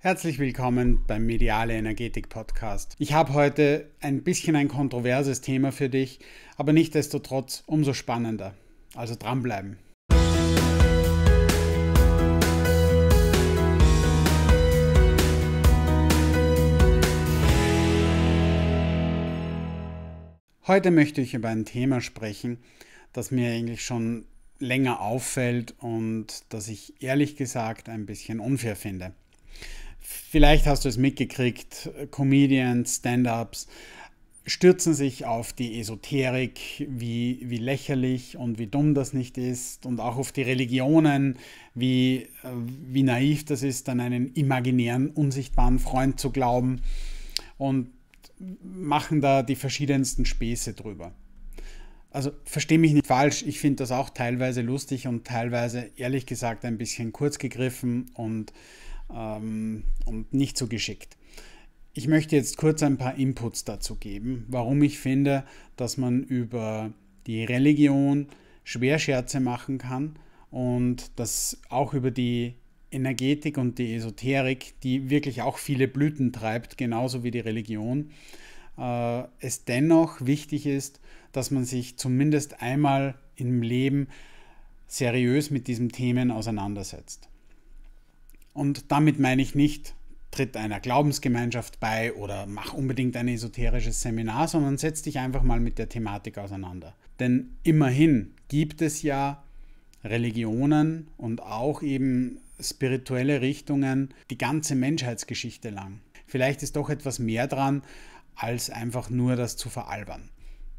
Herzlich willkommen beim Mediale Energetik Podcast. Ich habe heute ein bisschen ein kontroverses Thema für dich, aber nichtdestotrotz umso spannender. Also dranbleiben. Heute möchte ich über ein Thema sprechen, das mir eigentlich schon länger auffällt und das ich ehrlich gesagt ein bisschen unfair finde. Vielleicht hast du es mitgekriegt, Comedians, Stand-ups stürzen sich auf die Esoterik, wie, wie lächerlich und wie dumm das nicht ist, und auch auf die Religionen, wie, äh, wie naiv das ist, an einen imaginären, unsichtbaren Freund zu glauben und machen da die verschiedensten Späße drüber. Also verstehe mich nicht falsch, ich finde das auch teilweise lustig und teilweise ehrlich gesagt ein bisschen kurz gegriffen und ähm, und nicht so geschickt. Ich möchte jetzt kurz ein paar Inputs dazu geben, warum ich finde, dass man über die Religion schwer Scherze machen kann und dass auch über die Energetik und die Esoterik, die wirklich auch viele Blüten treibt, genauso wie die Religion, äh, es dennoch wichtig ist, dass man sich zumindest einmal im Leben seriös mit diesen Themen auseinandersetzt. Und damit meine ich nicht, tritt einer Glaubensgemeinschaft bei oder mach unbedingt ein esoterisches Seminar, sondern setz dich einfach mal mit der Thematik auseinander. Denn immerhin gibt es ja Religionen und auch eben spirituelle Richtungen die ganze Menschheitsgeschichte lang. Vielleicht ist doch etwas mehr dran, als einfach nur das zu veralbern.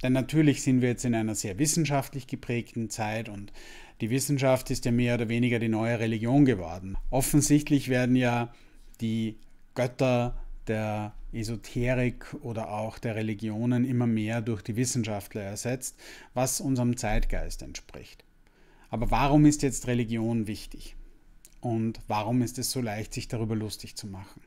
Denn natürlich sind wir jetzt in einer sehr wissenschaftlich geprägten Zeit und die Wissenschaft ist ja mehr oder weniger die neue Religion geworden. Offensichtlich werden ja die Götter der Esoterik oder auch der Religionen immer mehr durch die Wissenschaftler ersetzt, was unserem Zeitgeist entspricht. Aber warum ist jetzt Religion wichtig? Und warum ist es so leicht, sich darüber lustig zu machen?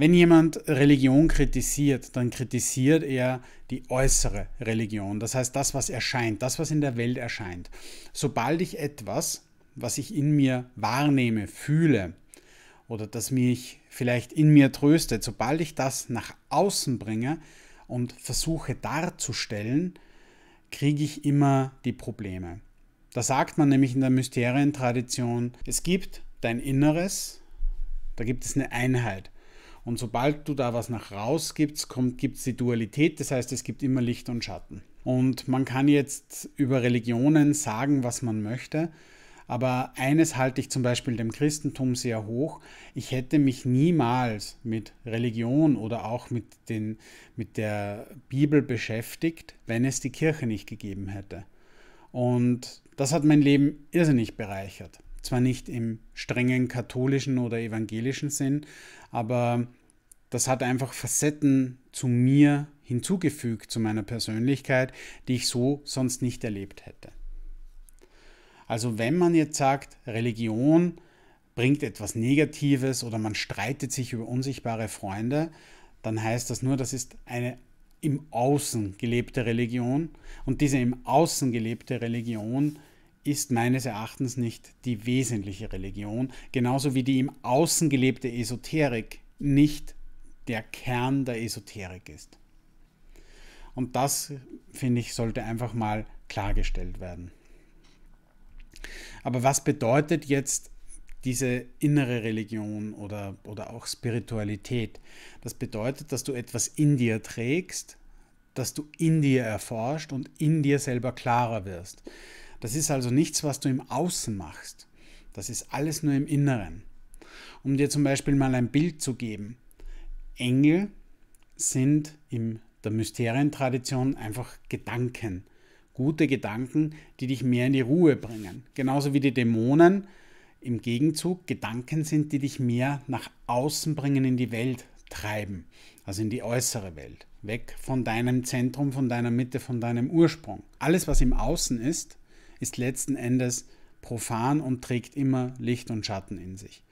Wenn jemand Religion kritisiert, dann kritisiert er die äußere Religion, das heißt das, was erscheint, das, was in der Welt erscheint. Sobald ich etwas, was ich in mir wahrnehme, fühle oder das mich vielleicht in mir tröstet, sobald ich das nach außen bringe und versuche darzustellen, kriege ich immer die Probleme. Da sagt man nämlich in der Mysterientradition, es gibt dein Inneres, da gibt es eine Einheit. Und sobald du da was nach raus rausgibst, gibt es die Dualität, das heißt, es gibt immer Licht und Schatten. Und man kann jetzt über Religionen sagen, was man möchte, aber eines halte ich zum Beispiel dem Christentum sehr hoch. Ich hätte mich niemals mit Religion oder auch mit, den, mit der Bibel beschäftigt, wenn es die Kirche nicht gegeben hätte. Und das hat mein Leben irrsinnig bereichert. Zwar nicht im strengen katholischen oder evangelischen Sinn, aber das hat einfach Facetten zu mir hinzugefügt, zu meiner Persönlichkeit, die ich so sonst nicht erlebt hätte. Also wenn man jetzt sagt, Religion bringt etwas Negatives oder man streitet sich über unsichtbare Freunde, dann heißt das nur, das ist eine im Außen gelebte Religion und diese im Außen gelebte Religion ist meines Erachtens nicht die wesentliche Religion, genauso wie die im Außen gelebte Esoterik nicht der Kern der Esoterik ist. Und das, finde ich, sollte einfach mal klargestellt werden. Aber was bedeutet jetzt diese innere Religion oder, oder auch Spiritualität? Das bedeutet, dass du etwas in dir trägst, dass du in dir erforscht und in dir selber klarer wirst. Das ist also nichts, was du im Außen machst. Das ist alles nur im Inneren. Um dir zum Beispiel mal ein Bild zu geben. Engel sind in der Mysterientradition einfach Gedanken. Gute Gedanken, die dich mehr in die Ruhe bringen. Genauso wie die Dämonen im Gegenzug Gedanken sind, die dich mehr nach außen bringen, in die Welt treiben, also in die äußere Welt, weg von deinem Zentrum, von deiner Mitte, von deinem Ursprung. Alles, was im Außen ist, ist letzten Endes profan und trägt immer Licht und Schatten in sich.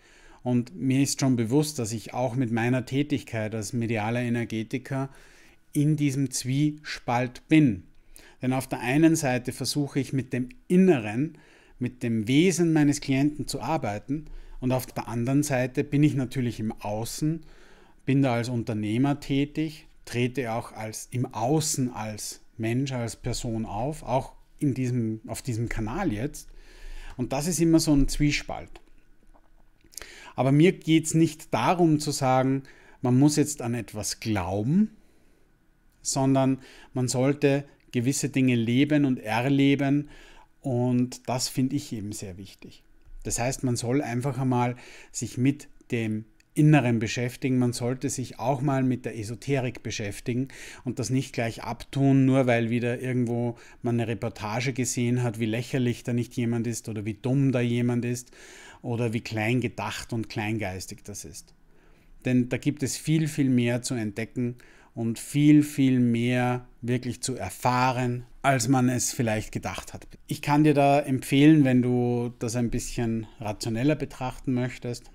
Und mir ist schon bewusst, dass ich auch mit meiner Tätigkeit als medialer Energetiker in diesem Zwiespalt bin. Denn auf der einen Seite versuche ich mit dem Inneren, mit dem Wesen meines Klienten zu arbeiten und auf der anderen Seite bin ich natürlich im Außen, bin da als Unternehmer tätig, trete auch als im Außen als Mensch, als Person auf, auch in diesem, auf diesem Kanal jetzt. Und das ist immer so ein Zwiespalt. Aber mir geht es nicht darum zu sagen, man muss jetzt an etwas glauben, sondern man sollte gewisse Dinge leben und erleben. Und das finde ich eben sehr wichtig. Das heißt, man soll einfach einmal sich mit dem Inneren beschäftigen. Man sollte sich auch mal mit der Esoterik beschäftigen und das nicht gleich abtun, nur weil wieder irgendwo man eine Reportage gesehen hat, wie lächerlich da nicht jemand ist oder wie dumm da jemand ist oder wie klein gedacht und kleingeistig das ist. Denn da gibt es viel, viel mehr zu entdecken und viel, viel mehr wirklich zu erfahren, als man es vielleicht gedacht hat. Ich kann dir da empfehlen, wenn du das ein bisschen rationeller betrachten möchtest,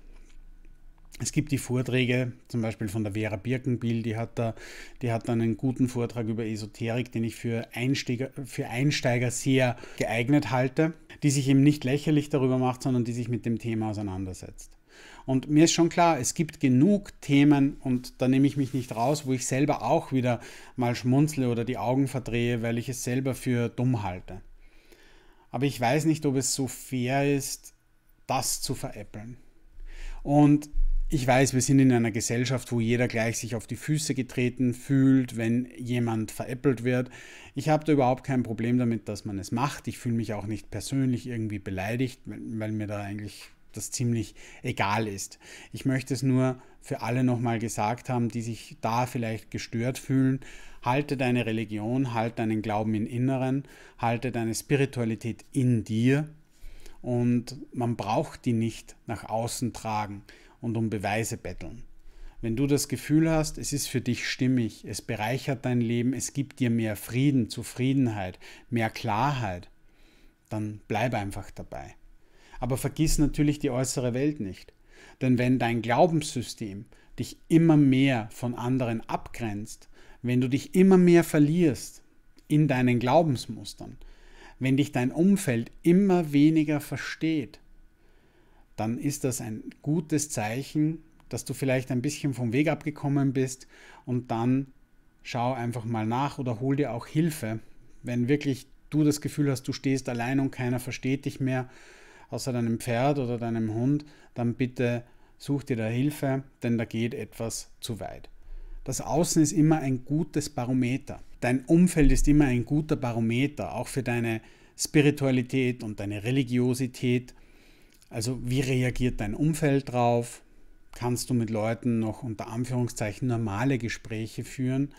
es gibt die Vorträge, zum Beispiel von der Vera Birkenbiel, die hat da, die hat da einen guten Vortrag über Esoterik, den ich für Einsteiger, für Einsteiger sehr geeignet halte, die sich eben nicht lächerlich darüber macht, sondern die sich mit dem Thema auseinandersetzt. Und mir ist schon klar, es gibt genug Themen und da nehme ich mich nicht raus, wo ich selber auch wieder mal schmunzle oder die Augen verdrehe, weil ich es selber für dumm halte. Aber ich weiß nicht, ob es so fair ist, das zu veräppeln. Und ich weiß, wir sind in einer Gesellschaft, wo jeder gleich sich auf die Füße getreten fühlt, wenn jemand veräppelt wird. Ich habe da überhaupt kein Problem damit, dass man es macht. Ich fühle mich auch nicht persönlich irgendwie beleidigt, weil mir da eigentlich das ziemlich egal ist. Ich möchte es nur für alle nochmal gesagt haben, die sich da vielleicht gestört fühlen. Halte deine Religion, halte deinen Glauben im Inneren, halte deine Spiritualität in dir und man braucht die nicht nach außen tragen und um Beweise betteln. Wenn du das Gefühl hast, es ist für dich stimmig, es bereichert dein Leben, es gibt dir mehr Frieden, Zufriedenheit, mehr Klarheit, dann bleib einfach dabei. Aber vergiss natürlich die äußere Welt nicht. Denn wenn dein Glaubenssystem dich immer mehr von anderen abgrenzt, wenn du dich immer mehr verlierst in deinen Glaubensmustern, wenn dich dein Umfeld immer weniger versteht, dann ist das ein gutes Zeichen, dass du vielleicht ein bisschen vom Weg abgekommen bist und dann schau einfach mal nach oder hol dir auch Hilfe, wenn wirklich du das Gefühl hast, du stehst allein und keiner versteht dich mehr, außer deinem Pferd oder deinem Hund, dann bitte such dir da Hilfe, denn da geht etwas zu weit. Das Außen ist immer ein gutes Barometer. Dein Umfeld ist immer ein guter Barometer, auch für deine Spiritualität und deine Religiosität also wie reagiert dein Umfeld drauf? Kannst du mit Leuten noch unter Anführungszeichen normale Gespräche führen?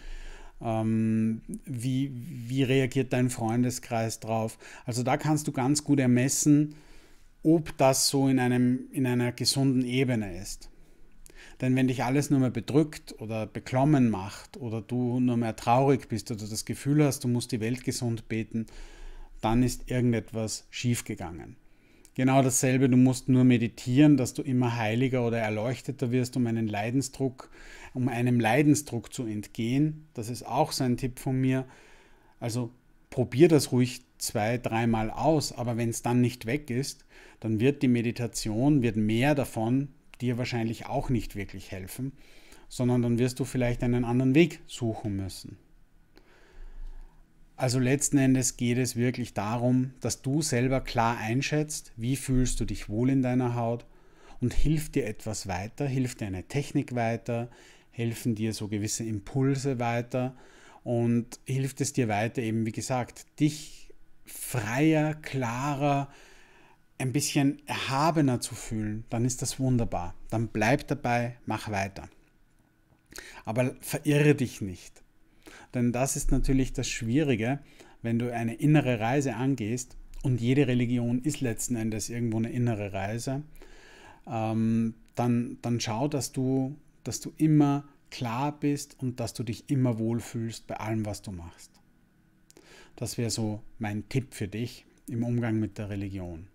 Ähm, wie, wie reagiert dein Freundeskreis drauf? Also da kannst du ganz gut ermessen, ob das so in, einem, in einer gesunden Ebene ist. Denn wenn dich alles nur mehr bedrückt oder beklommen macht oder du nur mehr traurig bist oder das Gefühl hast, du musst die Welt gesund beten, dann ist irgendetwas schiefgegangen. Genau dasselbe, du musst nur meditieren, dass du immer heiliger oder erleuchteter wirst, um einen Leidensdruck, um einem Leidensdruck zu entgehen. Das ist auch so ein Tipp von mir. Also probier das ruhig zwei, dreimal aus, aber wenn es dann nicht weg ist, dann wird die Meditation, wird mehr davon dir wahrscheinlich auch nicht wirklich helfen, sondern dann wirst du vielleicht einen anderen Weg suchen müssen. Also letzten Endes geht es wirklich darum, dass du selber klar einschätzt, wie fühlst du dich wohl in deiner Haut und hilft dir etwas weiter, hilft dir eine Technik weiter, helfen dir so gewisse Impulse weiter und hilft es dir weiter eben, wie gesagt, dich freier, klarer, ein bisschen erhabener zu fühlen, dann ist das wunderbar. Dann bleib dabei, mach weiter. Aber verirre dich nicht. Denn das ist natürlich das Schwierige, wenn du eine innere Reise angehst, und jede Religion ist letzten Endes irgendwo eine innere Reise, ähm, dann, dann schau, dass du, dass du immer klar bist und dass du dich immer wohlfühlst bei allem, was du machst. Das wäre so mein Tipp für dich im Umgang mit der Religion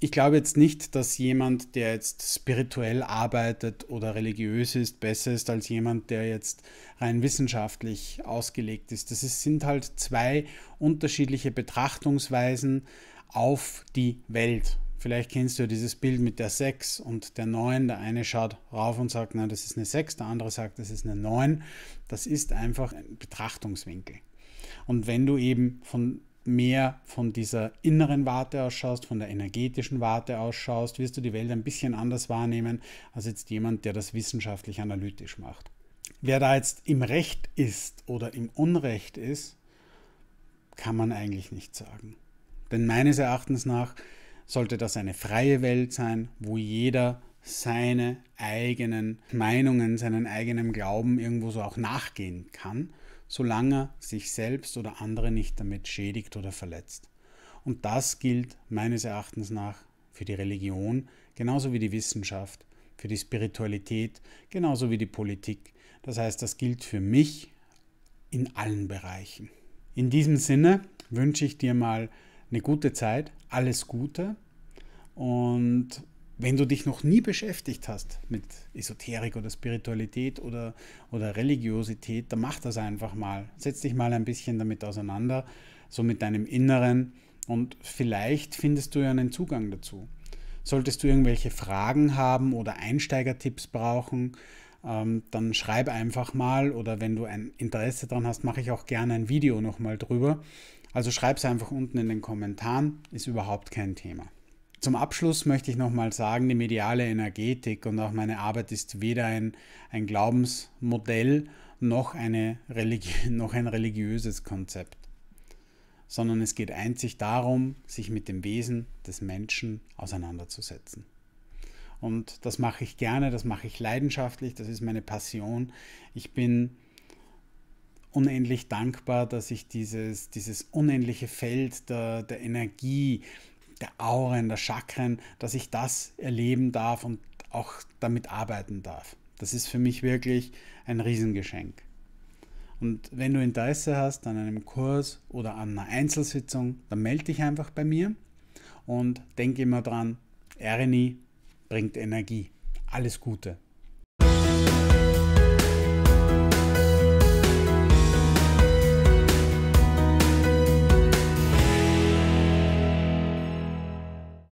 ich glaube jetzt nicht, dass jemand, der jetzt spirituell arbeitet oder religiös ist, besser ist als jemand, der jetzt rein wissenschaftlich ausgelegt ist. Das ist, sind halt zwei unterschiedliche Betrachtungsweisen auf die Welt. Vielleicht kennst du dieses Bild mit der 6 und der 9. Der eine schaut rauf und sagt, na, das ist eine 6, der andere sagt, das ist eine 9. Das ist einfach ein Betrachtungswinkel. Und wenn du eben von mehr von dieser inneren Warte ausschaust, von der energetischen Warte ausschaust, wirst du die Welt ein bisschen anders wahrnehmen als jetzt jemand, der das wissenschaftlich analytisch macht. Wer da jetzt im Recht ist oder im Unrecht ist, kann man eigentlich nicht sagen. Denn meines Erachtens nach sollte das eine freie Welt sein, wo jeder seine eigenen Meinungen, seinen eigenen Glauben irgendwo so auch nachgehen kann solange er sich selbst oder andere nicht damit schädigt oder verletzt. Und das gilt meines Erachtens nach für die Religion, genauso wie die Wissenschaft, für die Spiritualität, genauso wie die Politik. Das heißt, das gilt für mich in allen Bereichen. In diesem Sinne wünsche ich dir mal eine gute Zeit, alles Gute und wenn du dich noch nie beschäftigt hast mit Esoterik oder Spiritualität oder, oder Religiosität, dann mach das einfach mal. Setz dich mal ein bisschen damit auseinander, so mit deinem Inneren und vielleicht findest du ja einen Zugang dazu. Solltest du irgendwelche Fragen haben oder Einsteigertipps brauchen, ähm, dann schreib einfach mal oder wenn du ein Interesse daran hast, mache ich auch gerne ein Video nochmal drüber. Also schreib es einfach unten in den Kommentaren, ist überhaupt kein Thema. Zum Abschluss möchte ich nochmal sagen, die mediale Energetik und auch meine Arbeit ist weder ein, ein Glaubensmodell noch, eine Religi noch ein religiöses Konzept, sondern es geht einzig darum, sich mit dem Wesen des Menschen auseinanderzusetzen. Und das mache ich gerne, das mache ich leidenschaftlich, das ist meine Passion. Ich bin unendlich dankbar, dass ich dieses, dieses unendliche Feld der, der Energie, der Auren, der Chakren, dass ich das erleben darf und auch damit arbeiten darf. Das ist für mich wirklich ein Riesengeschenk. Und wenn du Interesse hast an einem Kurs oder an einer Einzelsitzung, dann melde dich einfach bei mir und denke immer dran, Ernie bringt Energie. Alles Gute.